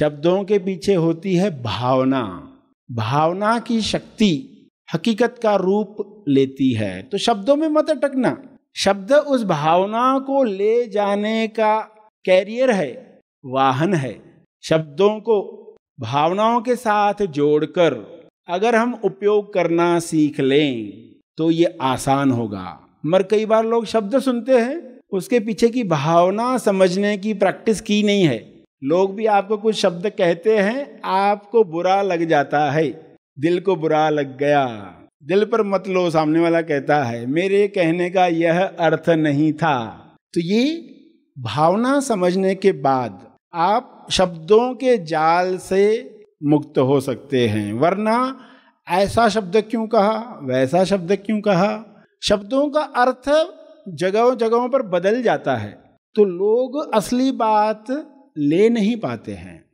शब्दों के पीछे होती है भावना भावना की शक्ति हकीकत का रूप लेती है तो शब्दों में मत अटकना शब्द उस भावना को ले जाने का कैरियर है वाहन है शब्दों को भावनाओं के साथ जोड़कर अगर हम उपयोग करना सीख लें तो ये आसान होगा मगर कई बार लोग शब्द सुनते हैं उसके पीछे की भावना समझने की प्रैक्टिस की नहीं है लोग भी आपको कुछ शब्द कहते हैं आपको बुरा लग जाता है दिल को बुरा लग गया दिल पर मत लो सामने वाला कहता है मेरे कहने का यह अर्थ नहीं था तो ये भावना समझने के बाद आप शब्दों के जाल से मुक्त हो सकते हैं वरना ऐसा शब्द क्यों कहा वैसा शब्द क्यों कहा शब्दों का अर्थ जगहों जगहों पर बदल जाता है तो लोग असली बात ले नहीं पाते हैं